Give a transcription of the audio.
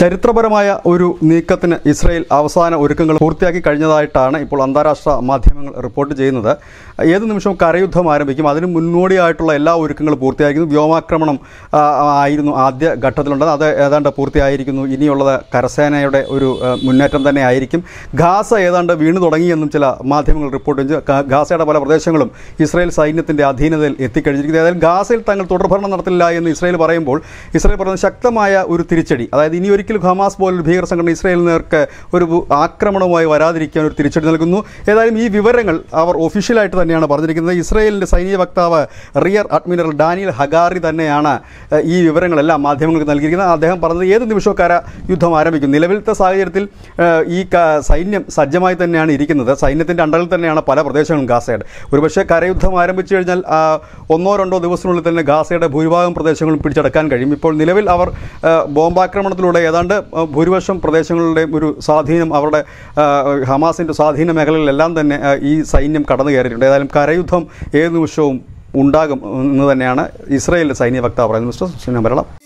ചരിത്രപരമായ ഒരു നീക്കത്തിന് ഇസ്രയേൽ അവസാന ഒരുക്കങ്ങൾ പൂർത്തിയാക്കി കഴിഞ്ഞതായിട്ടാണ് ഇപ്പോൾ അന്താരാഷ്ട്ര മാധ്യമങ്ങൾ റിപ്പോർട്ട് ചെയ്യുന്നത് ഏത് നിമിഷവും കരയുദ്ധം ആരംഭിക്കും അതിന് മുന്നോടിയായിട്ടുള്ള എല്ലാ ഒരുക്കങ്ങളും പൂർത്തിയായിരിക്കുന്നു വ്യോമാക്രമണം ആയിരുന്നു ആദ്യ ഘട്ടത്തിലുണ്ടത് അത് ഏതാണ്ട് പൂർത്തിയായിരിക്കുന്നു ഇനിയുള്ളത് കരസേനയുടെ ഒരു മുന്നേറ്റം തന്നെ ആയിരിക്കും ഗാസ ഏതാണ്ട് വീണു തുടങ്ങിയെന്നും ചില മാധ്യമങ്ങൾ റിപ്പോർട്ട് ചെയ്തു ഗാസയുടെ പല പ്രദേശങ്ങളും ഇസ്രയേൽ സൈന്യത്തിൻ്റെ അധീനതയിൽ എത്തിക്കഴിഞ്ഞിരിക്കുന്നു ഏതായാലും ഗാസയിൽ തങ്ങൾ തുടർഭരണം നടത്തില്ല എന്ന് ഇസ്രയേൽ പറയുമ്പോൾ ഇസ്രയേൽ പറയുന്നത് ശക്തമായ ഒരു തിരിച്ചടി അതായത് ഇനി ഒരു ഒരിക്കലും ഹമാസ് പോലൊരു ഭീകര സംഘടന ഇസ്രായേലിന് ഒരു ആക്രമണവുമായി വരാതിരിക്കാൻ ഒരു തിരിച്ചടി നൽകുന്നു ഏതായാലും ഈ വിവരങ്ങൾ അവർ ഒഫീഷ്യലായിട്ട് തന്നെയാണ് പറഞ്ഞിരിക്കുന്നത് ഇസ്രായേലിൻ്റെ സൈനിക വക്താവ് റിയർ അഡ്മിറൽ ഡാനിയൽ ഹഗാറി തന്നെയാണ് ഈ വിവരങ്ങളെല്ലാം മാധ്യമങ്ങൾക്ക് നൽകിയിരിക്കുന്നത് അദ്ദേഹം പറഞ്ഞത് ഏത് നിമിഷവും കര യുദ്ധം ആരംഭിക്കും നിലവിലത്തെ സാഹചര്യത്തിൽ ഈ സൈന്യം സജ്ജമായി തന്നെയാണ് ഇരിക്കുന്നത് സൈന്യത്തിൻ്റെ അണ്ടറിൽ തന്നെയാണ് പല പ്രദേശങ്ങളും ഗാസയുടെ ഒരുപക്ഷെ കരയുദ്ധം ആരംഭിച്ചു കഴിഞ്ഞാൽ ഒന്നോ രണ്ടോ ദിവസത്തിനുള്ളിൽ തന്നെ ഗാസയുടെ ഭൂരിഭാഗം പ്രദേശങ്ങളും പിടിച്ചടക്കാൻ കഴിയും ഇപ്പോൾ നിലവിൽ അവർ ബോംബാക്രമണത്തിലൂടെ ഏതാണ്ട് ഭൂരിപക്ഷം പ്രദേശങ്ങളുടെയും ഒരു സ്വാധീനം അവരുടെ ഹമാസിൻ്റെ സ്വാധീന മേഖലകളിലെല്ലാം തന്നെ ഈ സൈന്യം കടന്നു കയറിയിട്ടുണ്ട് ഏതായാലും കരയുദ്ധം ഏത് നിമിഷവും ഉണ്ടാകും എന്ന് തന്നെയാണ് ഇസ്രയേലിൻ്റെ സൈനിക വക്താവ് പറയുന്നത് മിസ്റ്റർ സുനം